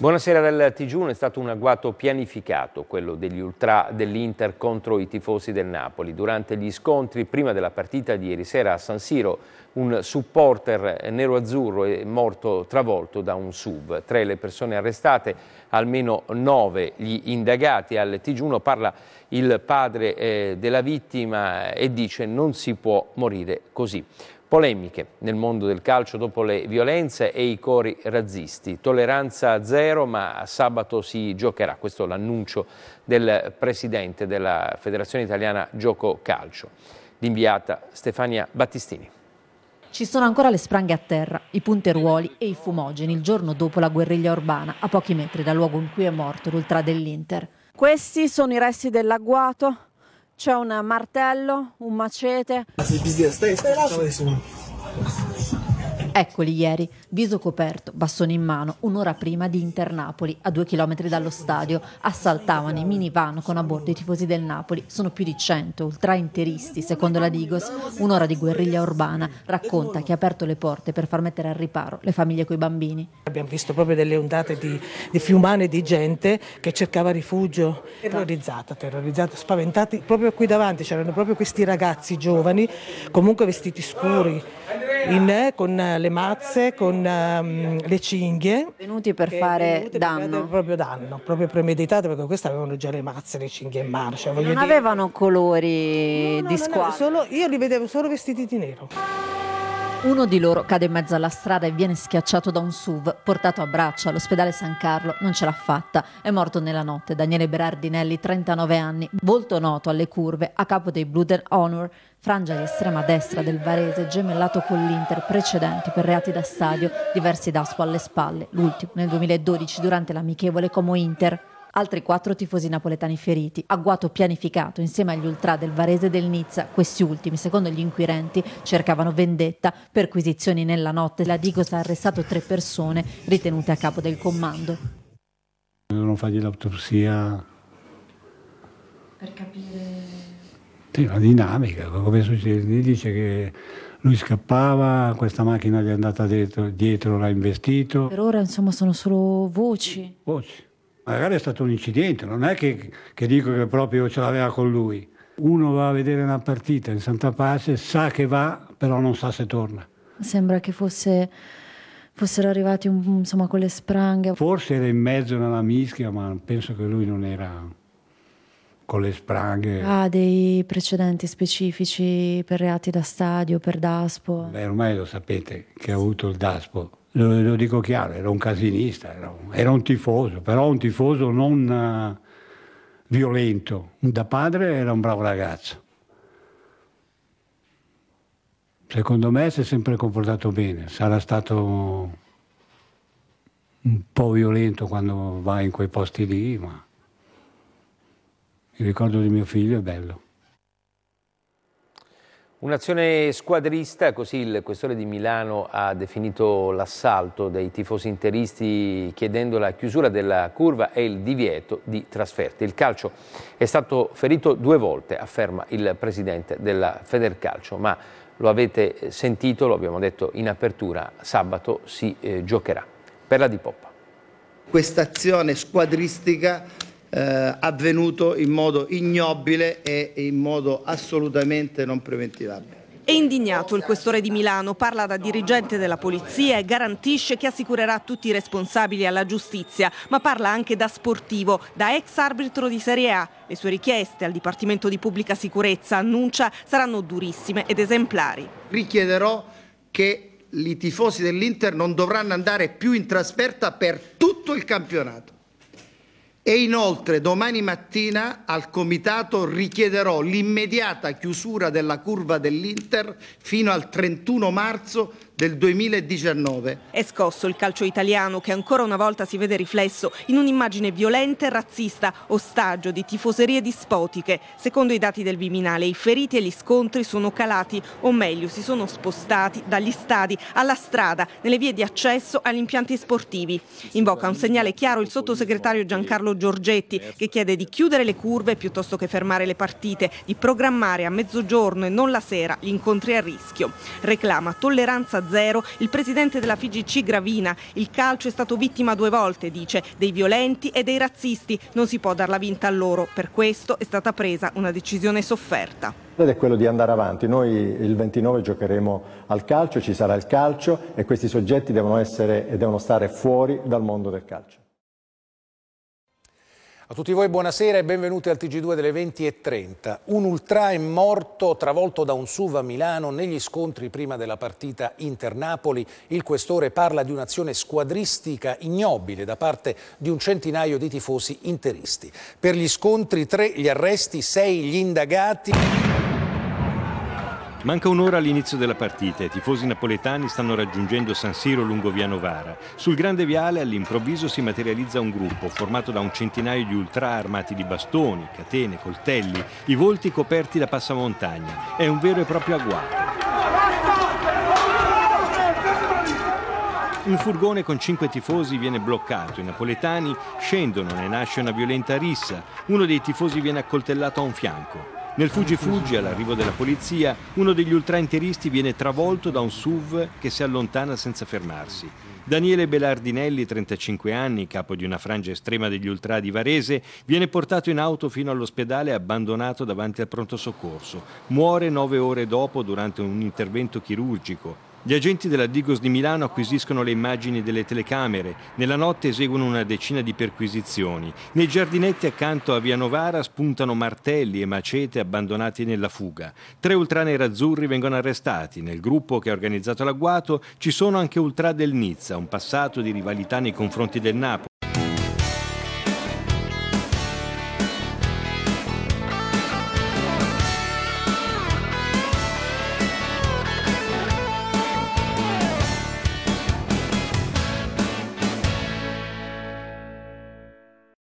Buonasera dal Tigiuno, è stato un agguato pianificato quello degli ultra dell'Inter contro i tifosi del Napoli. Durante gli scontri prima della partita di ieri sera a San Siro un supporter nero-azzurro è morto travolto da un sub. Tre le persone arrestate, almeno nove gli indagati. Al Tigiuno parla il padre eh, della vittima e dice non si può morire così. Polemiche nel mondo del calcio dopo le violenze e i cori razzisti. Tolleranza zero, ma sabato si giocherà. Questo è l'annuncio del presidente della Federazione Italiana Gioco Calcio, l'inviata Stefania Battistini. Ci sono ancora le spranghe a terra, i punteruoli e i fumogeni il giorno dopo la guerriglia urbana, a pochi metri dal luogo in cui è morto l'ultra dell'Inter. Questi sono i resti dell'agguato, c'è un martello, un macete. Eccoli ieri, viso coperto, bastone in mano, un'ora prima di Inter-Napoli, a due chilometri dallo stadio, assaltavano i minivan con a bordo i tifosi del Napoli. Sono più di 100 ultrainteristi, secondo la Digos. Un'ora di guerriglia urbana racconta che ha aperto le porte per far mettere al riparo le famiglie coi bambini. Abbiamo visto proprio delle ondate di, di fiumane di gente che cercava rifugio, terrorizzata, terrorizzata, spaventati. Proprio qui davanti c'erano proprio questi ragazzi giovani, comunque vestiti scuri, in, con le mazze, con um, le cinghie. Venuti per fare danno. proprio danno, proprio premeditato, perché queste avevano già le mazze, le cinghie in marcia. Non dire. avevano colori no, no, di squadra. No, io li vedevo solo vestiti di nero. Uno di loro cade in mezzo alla strada e viene schiacciato da un SUV, portato a braccia all'ospedale San Carlo. Non ce l'ha fatta. È morto nella notte Daniele Berardinelli, 39 anni, volto noto alle curve, a capo dei Blue Honor, frangia di estrema destra del Varese, gemellato con l'Inter, precedente per reati da stadio, diversi d'aspo alle spalle, l'ultimo nel 2012 durante l'amichevole Como Inter altri quattro tifosi napoletani feriti. Agguato pianificato insieme agli ultra del Varese e del Nizza, questi ultimi, secondo gli inquirenti, cercavano vendetta, perquisizioni nella notte. La Digos ha arrestato tre persone ritenute a capo del comando. Devono fargli l'autopsia per capire sì, la dinamica, come succede? Gli dice che lui scappava, questa macchina gli è andata dietro, dietro l'ha investito. Per ora insomma sono solo voci. Voci. Magari è stato un incidente, non è che, che dico che proprio ce l'aveva con lui. Uno va a vedere una partita in Santa Pace, sa che va, però non sa se torna. Sembra che fosse fossero arrivati insomma con le spranghe. Forse era in mezzo nella mischia, ma penso che lui non era con le spranghe. Ha ah, dei precedenti specifici per reati da stadio, per DASPO? Beh, ormai lo sapete che ha avuto il DASPO lo, lo dico chiaro, era un casinista, era un, era un tifoso, però un tifoso non eh, violento. Da padre era un bravo ragazzo. Secondo me si è sempre comportato bene, sarà stato un po' violento quando va in quei posti lì, ma il ricordo di mio figlio è bello. Un'azione squadrista, così il questore di Milano ha definito l'assalto dei tifosi interisti chiedendo la chiusura della curva e il divieto di trasferte. Il calcio è stato ferito due volte, afferma il presidente della Federcalcio, ma lo avete sentito, lo abbiamo detto in apertura, sabato si eh, giocherà. la di Poppa. Quest'azione squadristica eh, avvenuto in modo ignobile e in modo assolutamente non preventivabile. È indignato il questore di Milano, parla da dirigente della polizia e garantisce che assicurerà tutti i responsabili alla giustizia, ma parla anche da sportivo, da ex arbitro di Serie A. Le sue richieste al Dipartimento di Pubblica Sicurezza, annuncia, saranno durissime ed esemplari. Richiederò che i tifosi dell'Inter non dovranno andare più in trasferta per tutto il campionato. E inoltre domani mattina al Comitato richiederò l'immediata chiusura della curva dell'Inter fino al 31 marzo del 2019. È scosso il calcio italiano che ancora una volta si vede riflesso in un'immagine violenta e razzista, ostaggio di tifoserie dispotiche. Secondo i dati del Viminale i feriti e gli scontri sono calati, o meglio si sono spostati dagli stadi alla strada, nelle vie di accesso agli impianti sportivi. Invoca un segnale chiaro il sottosegretario Giancarlo Giorgetti che chiede di chiudere le curve piuttosto che fermare le partite, di programmare a mezzogiorno e non la sera gli incontri a rischio. Reclama tolleranza 0 il presidente della FIGC Gravina. Il calcio è stato vittima due volte, dice, dei violenti e dei razzisti. Non si può darla vinta a loro. Per questo è stata presa una decisione sofferta è quello di andare avanti. Noi il 29 giocheremo al calcio, ci sarà il calcio e questi soggetti devono essere e devono stare fuori dal mondo del calcio. A tutti voi buonasera e benvenuti al TG2 delle 20.30. Un ultra è morto travolto da un SUV a Milano negli scontri prima della partita Inter-Napoli. Il questore parla di un'azione squadristica ignobile da parte di un centinaio di tifosi interisti. Per gli scontri tre gli arresti, sei gli indagati. Manca un'ora all'inizio della partita e i tifosi napoletani stanno raggiungendo San Siro lungo via Novara. Sul grande viale all'improvviso si materializza un gruppo formato da un centinaio di ultra armati di bastoni, catene, coltelli, i volti coperti da passamontagna. È un vero e proprio agguato. Un furgone con cinque tifosi viene bloccato, i napoletani scendono, ne nasce una violenta rissa, uno dei tifosi viene accoltellato a un fianco. Nel fuggi fuggi all'arrivo della polizia, uno degli ultrainteristi viene travolto da un SUV che si allontana senza fermarsi. Daniele Belardinelli, 35 anni, capo di una frangia estrema degli ultra di Varese, viene portato in auto fino all'ospedale e abbandonato davanti al pronto soccorso. Muore nove ore dopo durante un intervento chirurgico. Gli agenti della Digos di Milano acquisiscono le immagini delle telecamere, nella notte eseguono una decina di perquisizioni. Nei giardinetti accanto a Via Novara spuntano martelli e macete abbandonati nella fuga. Tre ultra nerazzurri vengono arrestati. Nel gruppo che ha organizzato l'agguato ci sono anche ultra del Nizza, un passato di rivalità nei confronti del Napoli.